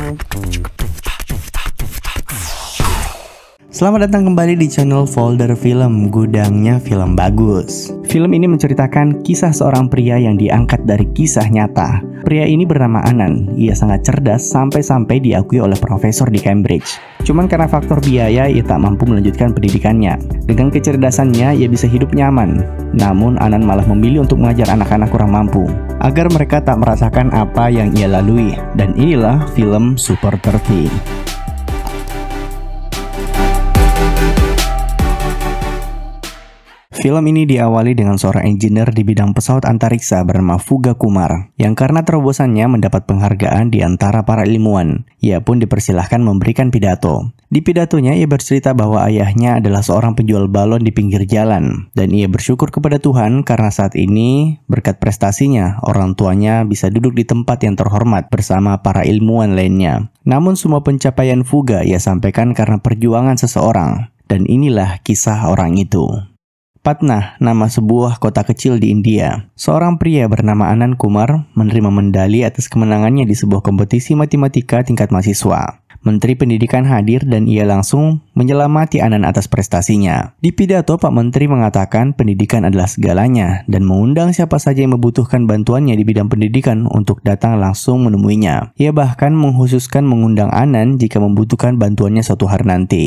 Mm-hmm. Selamat datang kembali di channel Folder Film, gudangnya film bagus. Film ini menceritakan kisah seorang pria yang diangkat dari kisah nyata. Pria ini bernama Anan. Ia sangat cerdas sampai-sampai diakui oleh profesor di Cambridge. Cuman karena faktor biaya, ia tak mampu melanjutkan pendidikannya. Dengan kecerdasannya, ia bisa hidup nyaman. Namun, Anan malah memilih untuk mengajar anak-anak kurang mampu agar mereka tak merasakan apa yang ia lalui. Dan inilah film Super 30. Film ini diawali dengan seorang engineer di bidang pesawat antariksa bernama Fuga Kumar, yang karena terobosannya mendapat penghargaan di antara para ilmuwan. Ia pun dipersilahkan memberikan pidato. Di pidatonya, ia bercerita bahwa ayahnya adalah seorang penjual balon di pinggir jalan, dan ia bersyukur kepada Tuhan karena saat ini, berkat prestasinya, orang tuanya bisa duduk di tempat yang terhormat bersama para ilmuwan lainnya. Namun semua pencapaian Fuga ia sampaikan karena perjuangan seseorang, dan inilah kisah orang itu. Patna, nama sebuah kota kecil di India. Seorang pria bernama Anand Kumar menerima medali atas kemenangannya di sebuah kompetisi matematika tingkat mahasiswa. Menteri Pendidikan hadir dan ia langsung menyelamati Anan atas prestasinya. Di pidato, Pak Menteri mengatakan pendidikan adalah segalanya dan mengundang siapa saja yang membutuhkan bantuannya di bidang pendidikan untuk datang langsung menemuinya. Ia bahkan menghususkan mengundang Anan jika membutuhkan bantuannya suatu hari nanti.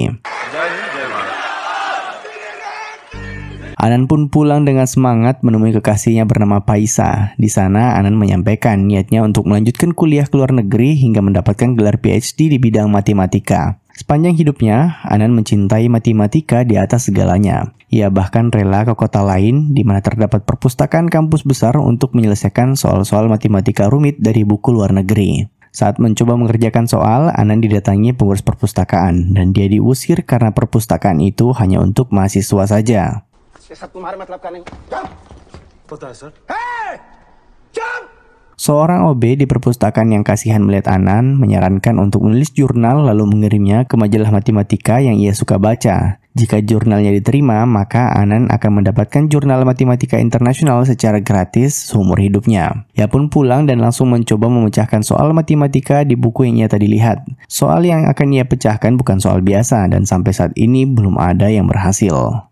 Anan pun pulang dengan semangat menemui kekasihnya bernama Paisa. Di sana, Anan menyampaikan niatnya untuk melanjutkan kuliah ke luar negeri hingga mendapatkan gelar PhD di bidang matematika. Sepanjang hidupnya, Anan mencintai matematika di atas segalanya. Ia bahkan rela ke kota lain di mana terdapat perpustakaan kampus besar untuk menyelesaikan soal-soal matematika rumit dari buku luar negeri. Saat mencoba mengerjakan soal, Anan didatangi pengurus perpustakaan dan dia diusir karena perpustakaan itu hanya untuk mahasiswa saja. Seorang OB di perpustakaan yang kasihan melihat Anan menyarankan untuk menulis jurnal lalu mengirimnya ke majalah matematika yang ia suka baca. Jika jurnalnya diterima, maka Anan akan mendapatkan jurnal matematika internasional secara gratis seumur hidupnya. Ia pun pulang dan langsung mencoba memecahkan soal matematika di buku yang ia tadi lihat. Soal yang akan ia pecahkan bukan soal biasa dan sampai saat ini belum ada yang berhasil.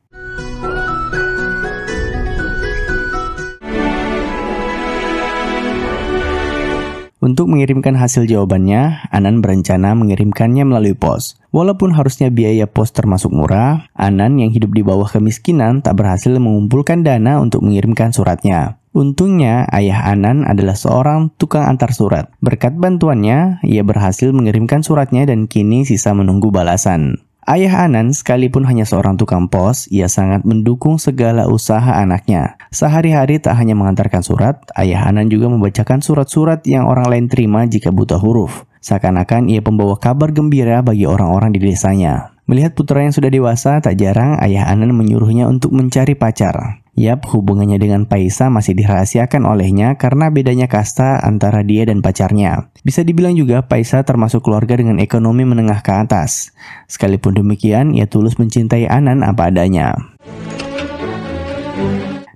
Untuk mengirimkan hasil jawabannya, Anan berencana mengirimkannya melalui pos. Walaupun harusnya biaya pos termasuk murah, Anan yang hidup di bawah kemiskinan tak berhasil mengumpulkan dana untuk mengirimkan suratnya. Untungnya, ayah Anan adalah seorang tukang antar surat. Berkat bantuannya, ia berhasil mengirimkan suratnya dan kini sisa menunggu balasan. Ayah Anan sekalipun hanya seorang tukang pos, ia sangat mendukung segala usaha anaknya. Sehari-hari tak hanya mengantarkan surat, ayah Anan juga membacakan surat-surat yang orang lain terima jika buta huruf. Seakan-akan ia pembawa kabar gembira bagi orang-orang di desanya. Melihat putra yang sudah dewasa, tak jarang ayah Anan menyuruhnya untuk mencari pacar. Yap, hubungannya dengan Paisa masih dirahasiakan olehnya karena bedanya kasta antara dia dan pacarnya. Bisa dibilang juga Paisa termasuk keluarga dengan ekonomi menengah ke atas. Sekalipun demikian, ia tulus mencintai Anan apa adanya.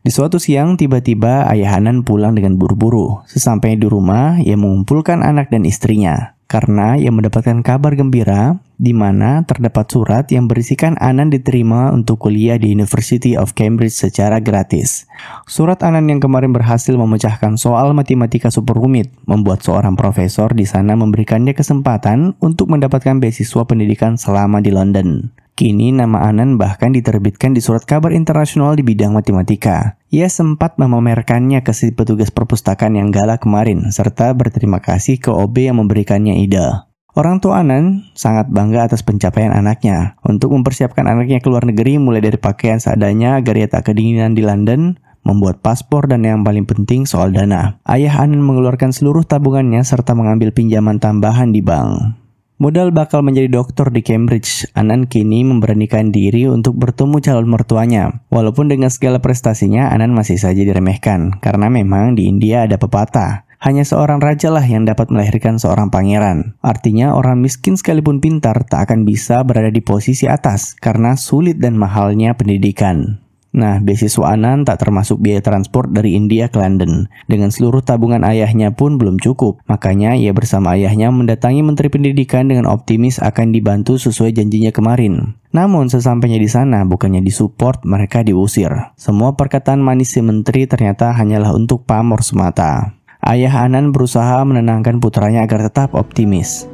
Di suatu siang, tiba-tiba ayah Anan pulang dengan buru-buru. Sesampainya di rumah, ia mengumpulkan anak dan istrinya karena ia mendapatkan kabar gembira di mana terdapat surat yang berisikan Anan diterima untuk kuliah di University of Cambridge secara gratis. Surat Anan yang kemarin berhasil memecahkan soal matematika super rumit membuat seorang profesor di sana memberikannya kesempatan untuk mendapatkan beasiswa pendidikan selama di London. Kini nama Anan bahkan diterbitkan di surat kabar internasional di bidang matematika. Ia sempat memamerkannya ke si petugas perpustakaan yang galak kemarin, serta berterima kasih ke OB yang memberikannya ide. Orang tua Anan sangat bangga atas pencapaian anaknya. Untuk mempersiapkan anaknya ke luar negeri mulai dari pakaian seadanya agar ia tak kedinginan di London, membuat paspor dan yang paling penting soal dana. Ayah Anan mengeluarkan seluruh tabungannya serta mengambil pinjaman tambahan di bank. Modal bakal menjadi dokter di Cambridge, Anan kini memberanikan diri untuk bertemu calon mertuanya. Walaupun dengan segala prestasinya, Anan masih saja diremehkan, karena memang di India ada pepatah. Hanya seorang raja lah yang dapat melahirkan seorang pangeran. Artinya orang miskin sekalipun pintar tak akan bisa berada di posisi atas karena sulit dan mahalnya pendidikan. Nah, beasiswa Anan tak termasuk biaya transport dari India ke London. Dengan seluruh tabungan ayahnya pun belum cukup. Makanya ia bersama ayahnya mendatangi Menteri Pendidikan dengan optimis akan dibantu sesuai janjinya kemarin. Namun sesampainya di sana bukannya disupport mereka diusir. Semua perkataan manis si menteri ternyata hanyalah untuk pamor semata. Ayah Anan berusaha menenangkan putranya agar tetap optimis.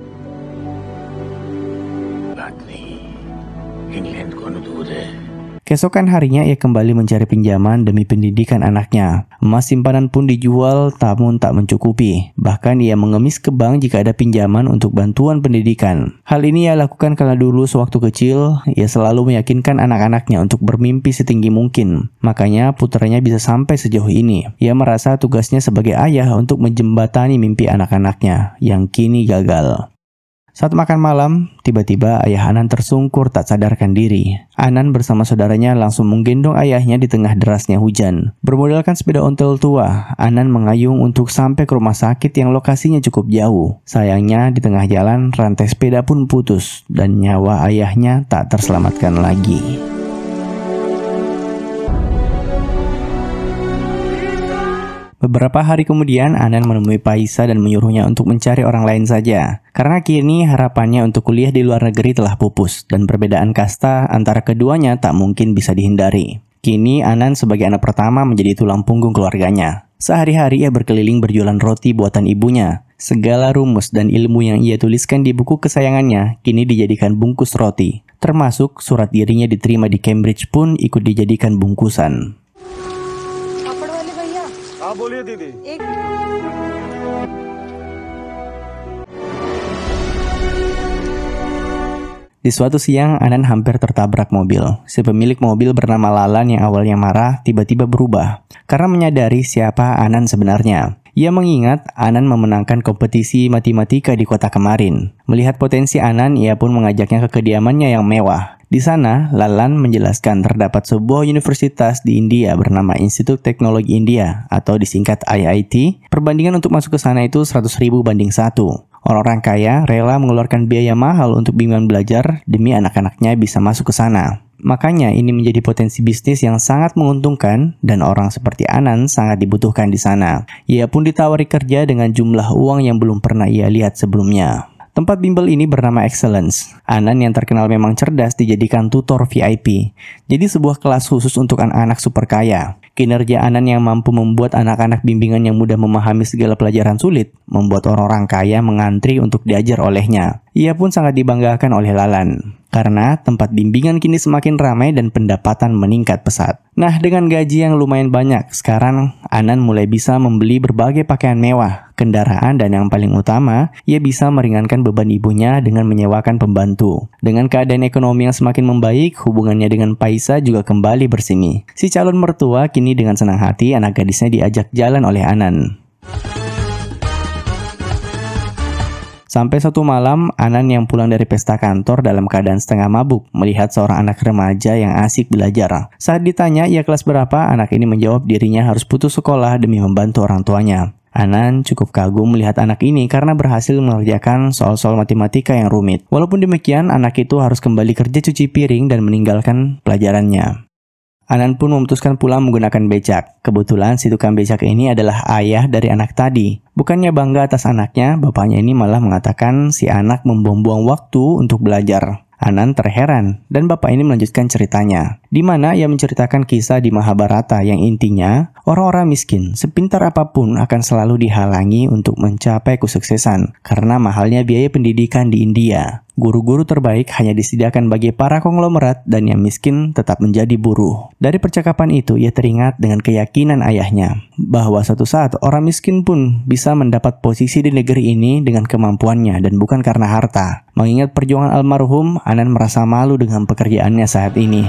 Keesokan harinya ia kembali mencari pinjaman demi pendidikan anaknya. Emas simpanan pun dijual namun tak mencukupi. Bahkan ia mengemis ke bank jika ada pinjaman untuk bantuan pendidikan. Hal ini ia lakukan karena dulu sewaktu kecil ia selalu meyakinkan anak-anaknya untuk bermimpi setinggi mungkin. Makanya putranya bisa sampai sejauh ini. Ia merasa tugasnya sebagai ayah untuk menjembatani mimpi anak-anaknya yang kini gagal. Saat makan malam, tiba-tiba ayah Anan tersungkur tak sadarkan diri. Anan bersama saudaranya langsung menggendong ayahnya di tengah derasnya hujan. Bermodalkan sepeda ontel tua, Anan mengayung untuk sampai ke rumah sakit yang lokasinya cukup jauh. Sayangnya di tengah jalan rantai sepeda pun putus dan nyawa ayahnya tak terselamatkan lagi. Beberapa hari kemudian, Anan menemui Paisa dan menyuruhnya untuk mencari orang lain saja. Karena kini harapannya untuk kuliah di luar negeri telah pupus, dan perbedaan kasta antara keduanya tak mungkin bisa dihindari. Kini, Anan sebagai anak pertama menjadi tulang punggung keluarganya. Sehari-hari ia berkeliling berjualan roti buatan ibunya. Segala rumus dan ilmu yang ia tuliskan di buku kesayangannya kini dijadikan bungkus roti. Termasuk surat dirinya diterima di Cambridge pun ikut dijadikan bungkusan. हाँ बोलिए दीदी एक Di suatu siang, Anan hampir tertabrak mobil. Si pemilik mobil bernama Lalan yang awalnya marah, tiba-tiba berubah. Karena menyadari siapa Anan sebenarnya. Ia mengingat Anan memenangkan kompetisi matematika di kota kemarin. Melihat potensi Anan, ia pun mengajaknya ke kediamannya yang mewah. Di sana, Lalan menjelaskan terdapat sebuah universitas di India bernama Institut Teknologi India atau disingkat IIT. Perbandingan untuk masuk ke sana itu 100.000 banding satu. Orang-orang kaya rela mengeluarkan biaya mahal untuk bimbingan belajar demi anak-anaknya bisa masuk ke sana. Makanya ini menjadi potensi bisnis yang sangat menguntungkan dan orang seperti Anan sangat dibutuhkan di sana. Ia pun ditawari kerja dengan jumlah uang yang belum pernah ia lihat sebelumnya. Tempat bimbel ini bernama Excellence. Anan yang terkenal memang cerdas dijadikan tutor VIP, jadi sebuah kelas khusus untuk anak-anak super kaya. Kinerja Anan yang mampu membuat anak-anak bimbingan yang mudah memahami segala pelajaran sulit, membuat orang-orang kaya mengantri untuk diajar olehnya. Ia pun sangat dibanggakan oleh Lalan, karena tempat bimbingan kini semakin ramai dan pendapatan meningkat pesat. Nah, dengan gaji yang lumayan banyak, sekarang Anan mulai bisa membeli berbagai pakaian mewah, kendaraan, dan yang paling utama, ia bisa meringankan beban ibunya dengan menyewakan pembantu dengan keadaan ekonomi yang semakin membaik, hubungannya dengan Paisa juga kembali bersemi. Si calon mertua kini dengan senang hati anak gadisnya diajak jalan oleh Anan. Sampai satu malam, Anan yang pulang dari pesta kantor dalam keadaan setengah mabuk melihat seorang anak remaja yang asik belajar. Saat ditanya ia kelas berapa, anak ini menjawab dirinya harus putus sekolah demi membantu orang tuanya. Anan cukup kagum melihat anak ini karena berhasil mengerjakan soal-soal matematika yang rumit. Walaupun demikian, anak itu harus kembali kerja cuci piring dan meninggalkan pelajarannya. Anan pun memutuskan pulang menggunakan becak. Kebetulan si tukang becak ini adalah ayah dari anak tadi. Bukannya bangga atas anaknya, bapaknya ini malah mengatakan si anak membuang-buang waktu untuk belajar. Anan terheran dan bapak ini melanjutkan ceritanya, di mana ia menceritakan kisah di Mahabharata yang intinya orang-orang miskin sepintar apapun akan selalu dihalangi untuk mencapai kesuksesan karena mahalnya biaya pendidikan di India. Guru-guru terbaik hanya disediakan bagi para konglomerat dan yang miskin tetap menjadi buruh. Dari percakapan itu, ia teringat dengan keyakinan ayahnya bahwa suatu saat orang miskin pun bisa mendapat posisi di negeri ini dengan kemampuannya dan bukan karena harta. Mengingat perjuangan almarhum, Anan merasa malu dengan pekerjaannya saat ini.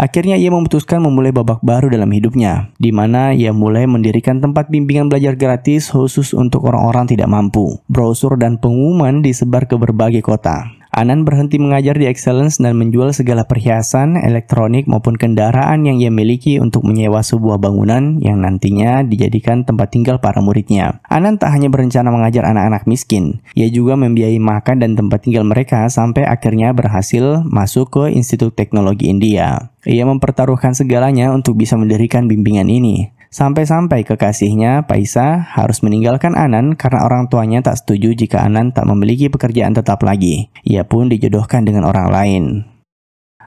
Akhirnya ia memutuskan memulai babak baru dalam hidupnya, di mana ia mulai mendirikan tempat bimbingan belajar gratis khusus untuk orang-orang tidak mampu. Brosur dan pengumuman disebar ke berbagai kota. Anan berhenti mengajar di Excellence dan menjual segala perhiasan, elektronik maupun kendaraan yang ia miliki untuk menyewa sebuah bangunan yang nantinya dijadikan tempat tinggal para muridnya. Anan tak hanya berencana mengajar anak-anak miskin, ia juga membiayai makan dan tempat tinggal mereka sampai akhirnya berhasil masuk ke Institut Teknologi India. Ia mempertaruhkan segalanya untuk bisa mendirikan bimbingan ini. Sampai-sampai kekasihnya, Paisa, harus meninggalkan Anan karena orang tuanya tak setuju jika Anan tak memiliki pekerjaan tetap lagi. Ia pun dijodohkan dengan orang lain.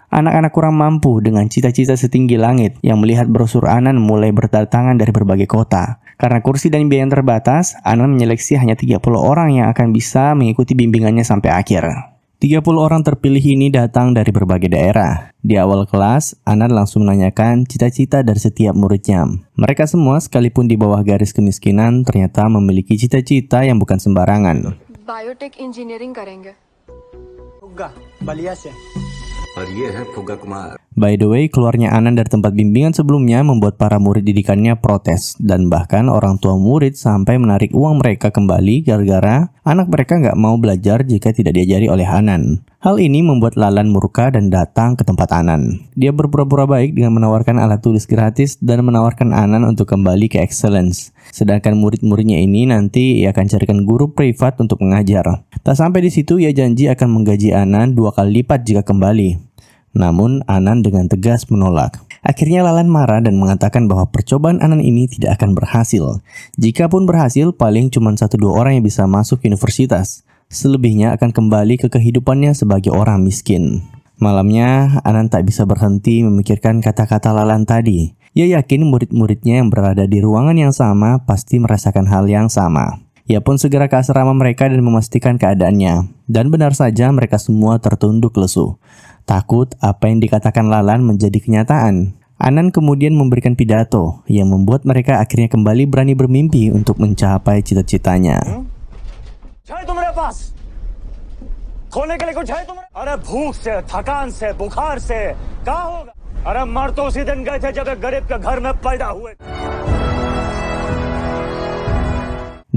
Anak-anak kurang mampu dengan cita-cita setinggi langit yang melihat brosur Anan mulai berdatangan dari berbagai kota. Karena kursi dan biaya yang terbatas, Anan menyeleksi hanya 30 orang yang akan bisa mengikuti bimbingannya sampai akhir. 30 orang terpilih ini datang dari berbagai daerah. Di awal kelas, Anan langsung menanyakan cita-cita dari setiap muridnya. Mereka semua sekalipun di bawah garis kemiskinan ternyata memiliki cita-cita yang bukan sembarangan. Biotech engineering karenge. Uga, balia और ये है By the way, keluarnya Anan dari tempat bimbingan sebelumnya membuat para murid didikannya protes dan bahkan orang tua murid sampai menarik uang mereka kembali gara-gara anak mereka nggak mau belajar jika tidak diajari oleh Anan. Hal ini membuat Lalan murka dan datang ke tempat Anan. Dia berpura-pura baik dengan menawarkan alat tulis gratis dan menawarkan Anan untuk kembali ke Excellence. Sedangkan murid-muridnya ini nanti ia akan carikan guru privat untuk mengajar. Tak sampai di situ, ia janji akan menggaji Anan dua kali lipat jika kembali. Namun, Anan dengan tegas menolak. Akhirnya Lalan marah dan mengatakan bahwa percobaan Anan ini tidak akan berhasil. Jikapun berhasil, paling cuma satu dua orang yang bisa masuk universitas. Selebihnya akan kembali ke kehidupannya sebagai orang miskin. Malamnya, Anan tak bisa berhenti memikirkan kata-kata Lalan tadi. Ia yakin murid-muridnya yang berada di ruangan yang sama pasti merasakan hal yang sama. Ia pun segera ke asrama mereka dan memastikan keadaannya. Dan benar saja mereka semua tertunduk lesu. Takut apa yang dikatakan Lalan menjadi kenyataan. Anan kemudian memberikan pidato yang membuat mereka akhirnya kembali berani bermimpi untuk mencapai cita-citanya. पास खोने के लिए कुछ है तुम्हारे अरे भूख से थकान से बुखार से कहा होगा अरे मर तो उसी दिन गए थे जब एक गरीब के घर में पैदा हुए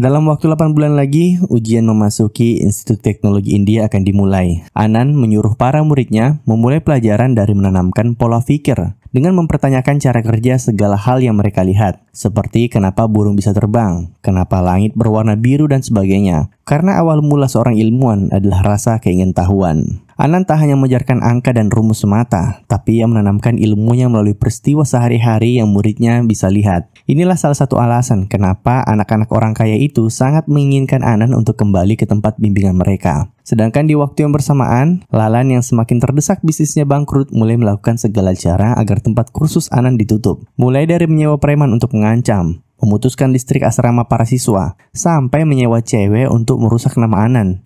Dalam waktu 8 bulan lagi, ujian memasuki Institut Teknologi India akan dimulai. Anan menyuruh para muridnya memulai pelajaran dari menanamkan pola pikir dengan mempertanyakan cara kerja segala hal yang mereka lihat, seperti kenapa burung bisa terbang, kenapa langit berwarna biru dan sebagainya. Karena awal mula seorang ilmuwan adalah rasa keingintahuan. Anan tak hanya mengajarkan angka dan rumus semata, tapi ia menanamkan ilmunya melalui peristiwa sehari-hari yang muridnya bisa lihat. Inilah salah satu alasan kenapa anak-anak orang kaya itu sangat menginginkan Anan untuk kembali ke tempat bimbingan mereka. Sedangkan di waktu yang bersamaan, Lalan yang semakin terdesak bisnisnya bangkrut mulai melakukan segala cara agar tempat kursus Anan ditutup. Mulai dari menyewa preman untuk mengancam, memutuskan listrik asrama para siswa, sampai menyewa cewek untuk merusak nama Anan.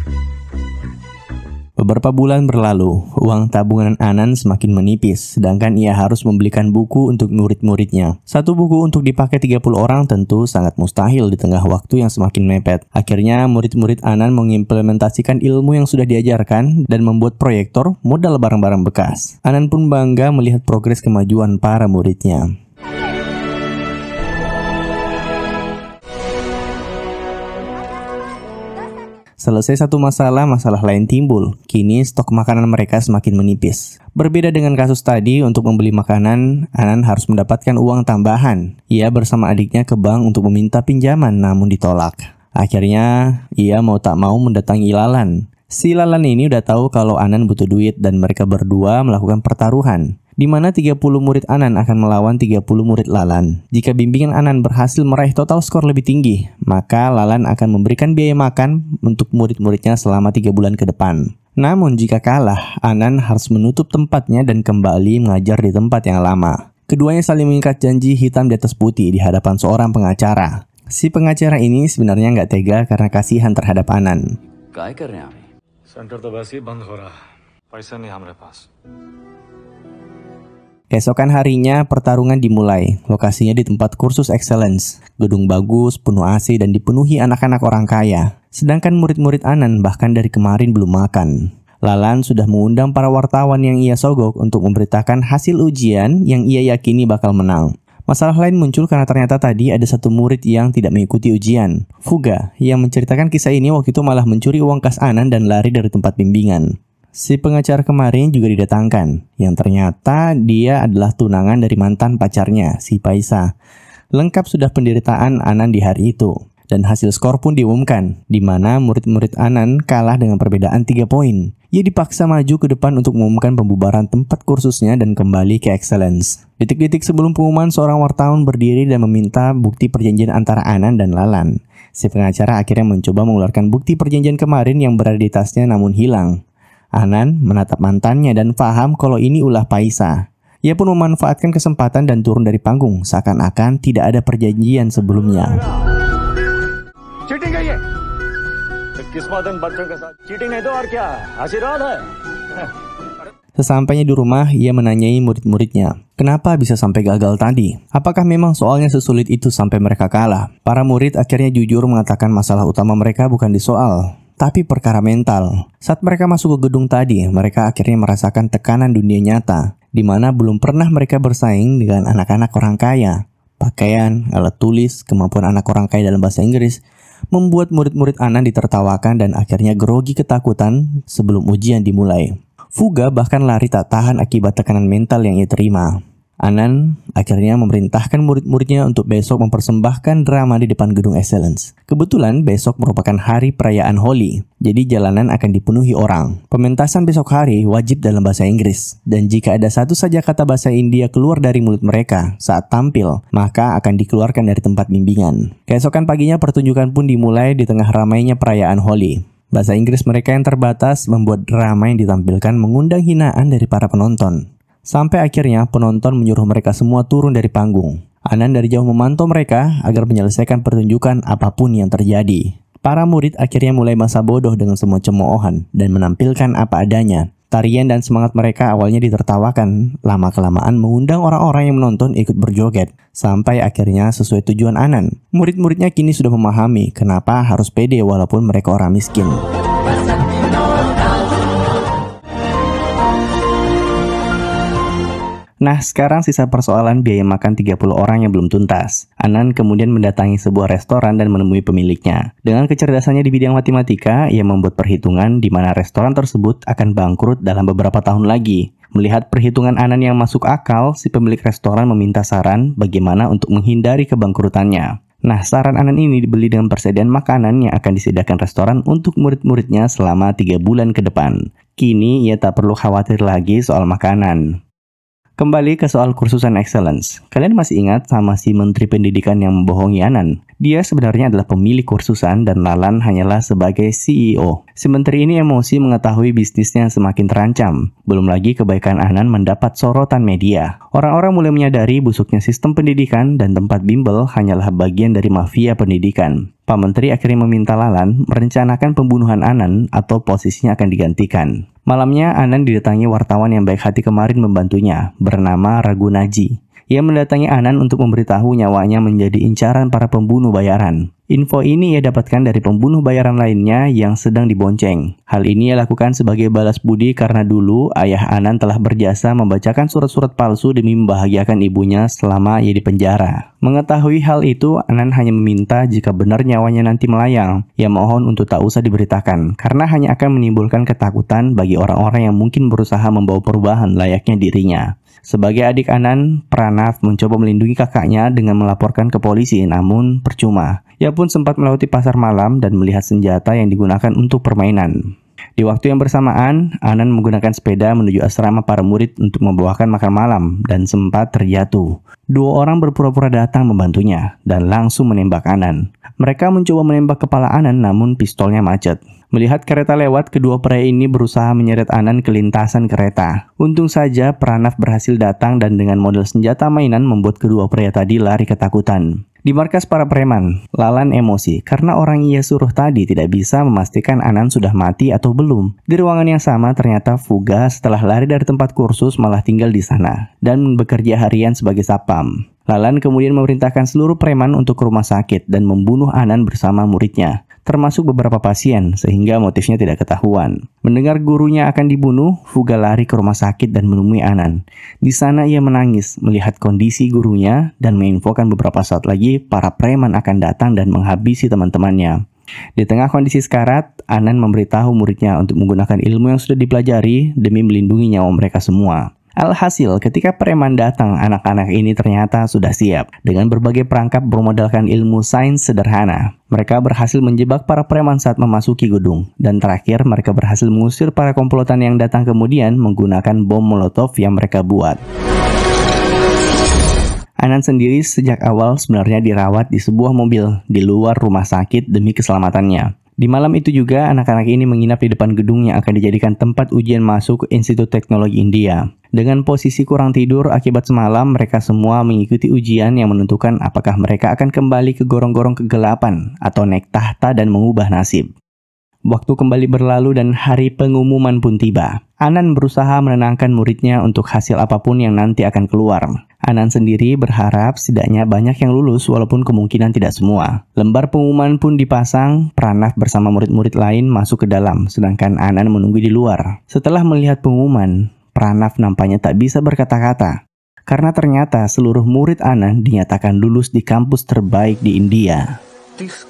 Beberapa bulan berlalu, uang tabungan Anan semakin menipis, sedangkan ia harus membelikan buku untuk murid-muridnya. Satu buku untuk dipakai 30 orang tentu sangat mustahil di tengah waktu yang semakin mepet. Akhirnya, murid-murid Anan mengimplementasikan ilmu yang sudah diajarkan dan membuat proyektor modal barang-barang bekas. Anan pun bangga melihat progres kemajuan para muridnya. Selesai satu masalah, masalah lain timbul. Kini stok makanan mereka semakin menipis. Berbeda dengan kasus tadi, untuk membeli makanan, Anan harus mendapatkan uang tambahan. Ia bersama adiknya ke bank untuk meminta pinjaman, namun ditolak. Akhirnya, ia mau tak mau mendatangi Lalan. Si Lalan ini udah tahu kalau Anan butuh duit dan mereka berdua melakukan pertaruhan di mana 30 murid Anan akan melawan 30 murid Lalan. Jika bimbingan Anan berhasil meraih total skor lebih tinggi, maka Lalan akan memberikan biaya makan untuk murid-muridnya selama 3 bulan ke depan. Namun jika kalah, Anan harus menutup tempatnya dan kembali mengajar di tempat yang lama. Keduanya saling mengikat janji hitam di atas putih di hadapan seorang pengacara. Si pengacara ini sebenarnya nggak tega karena kasihan terhadap Anan. Center तो वैसे ही बंद हो रहा Keesokan harinya, pertarungan dimulai. Lokasinya di tempat kursus excellence. Gedung bagus, penuh AC, dan dipenuhi anak-anak orang kaya. Sedangkan murid-murid Anan bahkan dari kemarin belum makan. Lalan sudah mengundang para wartawan yang ia sogok untuk memberitakan hasil ujian yang ia yakini bakal menang. Masalah lain muncul karena ternyata tadi ada satu murid yang tidak mengikuti ujian. Fuga, yang menceritakan kisah ini waktu itu malah mencuri uang kas Anan dan lari dari tempat bimbingan si pengacara kemarin juga didatangkan, yang ternyata dia adalah tunangan dari mantan pacarnya, si Paisa. Lengkap sudah penderitaan Anan di hari itu. Dan hasil skor pun diumumkan, di mana murid-murid Anan kalah dengan perbedaan 3 poin. Ia dipaksa maju ke depan untuk mengumumkan pembubaran tempat kursusnya dan kembali ke Excellence. Detik-detik sebelum pengumuman, seorang wartawan berdiri dan meminta bukti perjanjian antara Anan dan Lalan. Si pengacara akhirnya mencoba mengeluarkan bukti perjanjian kemarin yang berada di tasnya namun hilang. Anan menatap mantannya dan paham kalau ini ulah Paisa. Ia pun memanfaatkan kesempatan dan turun dari panggung, seakan-akan tidak ada perjanjian sebelumnya. Sesampainya di rumah, ia menanyai murid-muridnya, kenapa bisa sampai gagal tadi? Apakah memang soalnya sesulit itu sampai mereka kalah? Para murid akhirnya jujur mengatakan masalah utama mereka bukan di soal, tapi perkara mental. Saat mereka masuk ke gedung tadi, mereka akhirnya merasakan tekanan dunia nyata, di mana belum pernah mereka bersaing dengan anak-anak orang kaya. Pakaian, alat tulis, kemampuan anak orang kaya dalam bahasa Inggris, membuat murid-murid Anan ditertawakan dan akhirnya grogi ketakutan sebelum ujian dimulai. Fuga bahkan lari tak tahan akibat tekanan mental yang ia terima. Anan akhirnya memerintahkan murid-muridnya untuk besok mempersembahkan drama di depan gedung Excellence. Kebetulan besok merupakan hari perayaan Holi, jadi jalanan akan dipenuhi orang. Pementasan besok hari wajib dalam bahasa Inggris, dan jika ada satu saja kata bahasa India keluar dari mulut mereka saat tampil, maka akan dikeluarkan dari tempat bimbingan. Keesokan paginya pertunjukan pun dimulai di tengah ramainya perayaan Holi. Bahasa Inggris mereka yang terbatas membuat drama yang ditampilkan mengundang hinaan dari para penonton. Sampai akhirnya penonton menyuruh mereka semua turun dari panggung. Anan dari jauh memantau mereka agar menyelesaikan pertunjukan apapun yang terjadi. Para murid akhirnya mulai masa bodoh dengan semua cemoohan dan menampilkan apa adanya. Tarian dan semangat mereka awalnya ditertawakan, lama-kelamaan mengundang orang-orang yang menonton ikut berjoget. Sampai akhirnya sesuai tujuan Anan. Murid-muridnya kini sudah memahami kenapa harus pede walaupun mereka orang miskin. Nah, sekarang sisa persoalan biaya makan 30 orang yang belum tuntas. Anan kemudian mendatangi sebuah restoran dan menemui pemiliknya. Dengan kecerdasannya di bidang matematika, ia membuat perhitungan di mana restoran tersebut akan bangkrut dalam beberapa tahun lagi. Melihat perhitungan Anan yang masuk akal, si pemilik restoran meminta saran bagaimana untuk menghindari kebangkrutannya. Nah, saran Anan ini dibeli dengan persediaan makanan yang akan disediakan restoran untuk murid-muridnya selama 3 bulan ke depan. Kini, ia tak perlu khawatir lagi soal makanan. Kembali ke soal kursusan excellence. Kalian masih ingat sama si menteri pendidikan yang membohongi Anan? Dia sebenarnya adalah pemilik kursusan dan Lalan hanyalah sebagai CEO. Si menteri ini emosi mengetahui bisnisnya semakin terancam. Belum lagi kebaikan Anan mendapat sorotan media. Orang-orang mulai menyadari busuknya sistem pendidikan dan tempat bimbel hanyalah bagian dari mafia pendidikan. Pak Menteri akhirnya meminta Lalan merencanakan pembunuhan Anan atau posisinya akan digantikan. Malamnya, Anan didatangi wartawan yang baik hati kemarin membantunya, bernama Ragunaji. Ia mendatangi Anan untuk memberitahu nyawanya menjadi incaran para pembunuh bayaran. Info ini ia dapatkan dari pembunuh bayaran lainnya yang sedang dibonceng. Hal ini ia lakukan sebagai balas budi karena dulu ayah Anan telah berjasa membacakan surat-surat palsu demi membahagiakan ibunya selama ia di penjara. Mengetahui hal itu, Anan hanya meminta jika benar nyawanya nanti melayang. Ia mohon untuk tak usah diberitakan, karena hanya akan menimbulkan ketakutan bagi orang-orang yang mungkin berusaha membawa perubahan layaknya dirinya. Sebagai adik Anan, Pranav mencoba melindungi kakaknya dengan melaporkan ke polisi, namun percuma. Ia pun pun sempat melewati pasar malam dan melihat senjata yang digunakan untuk permainan. Di waktu yang bersamaan, Anan menggunakan sepeda menuju asrama para murid untuk membawakan makan malam dan sempat terjatuh. Dua orang berpura-pura datang membantunya dan langsung menembak Anan. Mereka mencoba menembak kepala Anan namun pistolnya macet. Melihat kereta lewat, kedua pria ini berusaha menyeret Anan ke lintasan kereta. Untung saja Pranav berhasil datang dan dengan model senjata mainan membuat kedua pria tadi lari ketakutan. Di markas para preman, Lalan emosi karena orang ia suruh tadi tidak bisa memastikan Anan sudah mati atau belum. Di ruangan yang sama ternyata Fuga setelah lari dari tempat kursus malah tinggal di sana dan bekerja harian sebagai sapam. Lalan kemudian memerintahkan seluruh preman untuk ke rumah sakit dan membunuh Anan bersama muridnya termasuk beberapa pasien, sehingga motifnya tidak ketahuan. Mendengar gurunya akan dibunuh, Fuga lari ke rumah sakit dan menemui Anan. Di sana ia menangis melihat kondisi gurunya dan menginfokan beberapa saat lagi para preman akan datang dan menghabisi teman-temannya. Di tengah kondisi sekarat, Anan memberitahu muridnya untuk menggunakan ilmu yang sudah dipelajari demi melindungi nyawa mereka semua. Alhasil, ketika preman datang, anak-anak ini ternyata sudah siap dengan berbagai perangkap bermodalkan ilmu sains sederhana. Mereka berhasil menjebak para preman saat memasuki gedung, dan terakhir mereka berhasil mengusir para komplotan yang datang kemudian menggunakan bom molotov yang mereka buat. Anan sendiri sejak awal sebenarnya dirawat di sebuah mobil di luar rumah sakit demi keselamatannya. Di malam itu juga, anak-anak ini menginap di depan gedung yang akan dijadikan tempat ujian masuk ke Institut Teknologi India. Dengan posisi kurang tidur akibat semalam, mereka semua mengikuti ujian yang menentukan apakah mereka akan kembali ke gorong-gorong kegelapan atau naik tahta dan mengubah nasib. Waktu kembali berlalu dan hari pengumuman pun tiba. Anan berusaha menenangkan muridnya untuk hasil apapun yang nanti akan keluar. Anan sendiri berharap setidaknya banyak yang lulus walaupun kemungkinan tidak semua. Lembar pengumuman pun dipasang, Pranav bersama murid-murid lain masuk ke dalam, sedangkan Anan menunggu di luar. Setelah melihat pengumuman, Pranav nampaknya tak bisa berkata-kata. Karena ternyata seluruh murid Anan dinyatakan lulus di kampus terbaik di India. This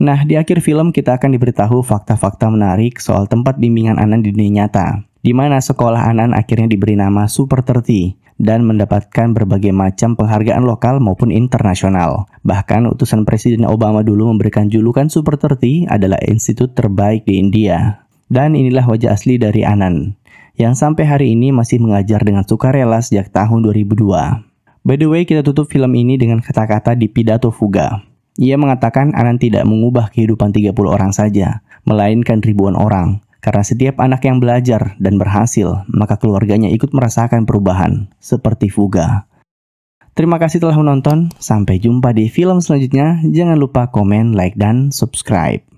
Nah, di akhir film kita akan diberitahu fakta-fakta menarik soal tempat bimbingan Anan di dunia nyata, di mana sekolah Anan akhirnya diberi nama Super Terti dan mendapatkan berbagai macam penghargaan lokal maupun internasional. Bahkan utusan Presiden Obama dulu memberikan julukan Super Terti adalah institut terbaik di India. Dan inilah wajah asli dari Anan, yang sampai hari ini masih mengajar dengan sukarela sejak tahun 2002. By the way, kita tutup film ini dengan kata-kata di pidato Fuga. Ia mengatakan Anan tidak mengubah kehidupan 30 orang saja, melainkan ribuan orang. Karena setiap anak yang belajar dan berhasil, maka keluarganya ikut merasakan perubahan, seperti Fuga. Terima kasih telah menonton, sampai jumpa di film selanjutnya. Jangan lupa komen, like, dan subscribe.